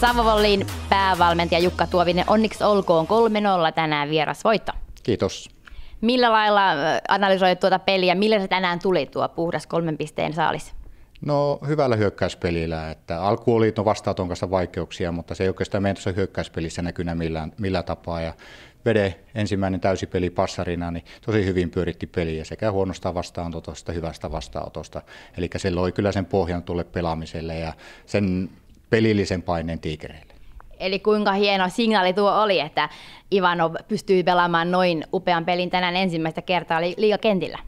Savovollin päävalmentaja Jukka Tuovinen, onneksi olkoon 3-0 tänään vieras voitto. Kiitos. Millä lailla analysoit tuota peliä, millä se tänään tuli tuo puhdas kolmen pisteen saalis? No hyvällä hyökkäyspelillä, että alku oli no vastaaton kanssa vaikeuksia, mutta se ei oikeastaan meidän tuossa hyökkäyspelissä näkynä millään, millä tapaa. Ja Vede ensimmäinen täysipeli passarina, niin tosi hyvin pyöritti peliä sekä huonosta vastaanotosta, hyvästä vastaanotosta. Eli se loi kyllä sen pohjan tulle pelaamiselle ja sen pelillisen paineen tiikereille. Eli kuinka hieno signaali tuo oli, että Ivanov pystyy pelaamaan noin upean pelin tänään ensimmäistä kertaa liigakentillä?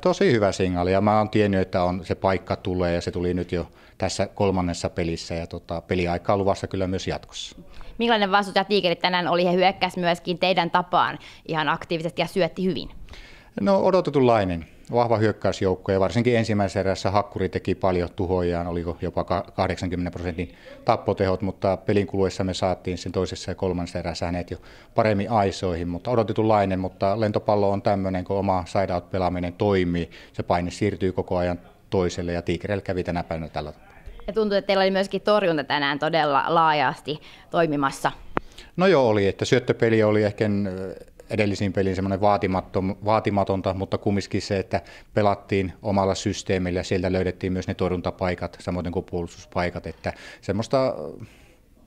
Tosi hyvä signaali ja mä oon tiennyt, että on, se paikka tulee ja se tuli nyt jo tässä kolmannessa pelissä ja tota, on luvassa kyllä myös jatkossa. Millainen vastustaja tiikerit tänään oli? He hyökkäsivät myöskin teidän tapaan ihan aktiivisesti ja syötti hyvin. No odotetunlainen vahva hyökkäysjoukko ja varsinkin ensimmäisessä erässä Hakkuri teki paljon tuhojaan, oliko jopa 80 prosentin tappotehot, mutta pelin kuluessa me saatiin sen toisessa ja kolmannessa erässä hänet jo paremmin aisoihin, mutta odotetunlainen, mutta lentopallo on tämmöinen, kun oma side-out-pelaaminen toimii, se paine siirtyy koko ajan toiselle ja Tiikereillä kävi tänä päivänä tällä tapaa. Ja tuntuu, että teillä oli myöskin torjunta tänään todella laajasti toimimassa. No joo oli, että syöttöpeli oli ehkä edellisiin peliin semmoinen vaatimatonta, mutta kumminkin se, että pelattiin omalla systeemillä ja sieltä löydettiin myös ne torjuntapaikat, samoin kuin puolustuspaikat, että semmoista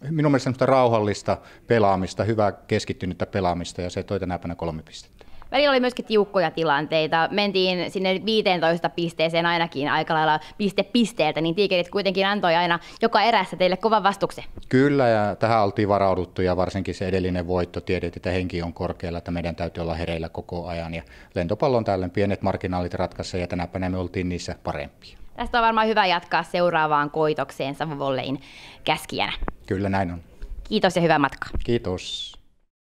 minun mielestä semmoista rauhallista pelaamista, hyvää keskittynyttä pelaamista ja se toi tänä päivänä kolme pistettä välillä oli myöskin tiukkoja tilanteita. Mentiin sinne 15 pisteeseen ainakin aika lailla piste pisteeltä, niin tiikerit kuitenkin antoi aina joka erässä teille kovan vastuksen. Kyllä, ja tähän oltiin varauduttu, ja varsinkin se edellinen voitto tiedettiin, että henki on korkealla, että meidän täytyy olla hereillä koko ajan. Ja lentopallon tälle pienet marginaalit ratkaisivat, ja tänä päivänä me oltiin niissä parempia. Tästä on varmaan hyvä jatkaa seuraavaan koitokseen Savovollein käskijänä. Kyllä näin on. Kiitos ja hyvää matkaa. Kiitos.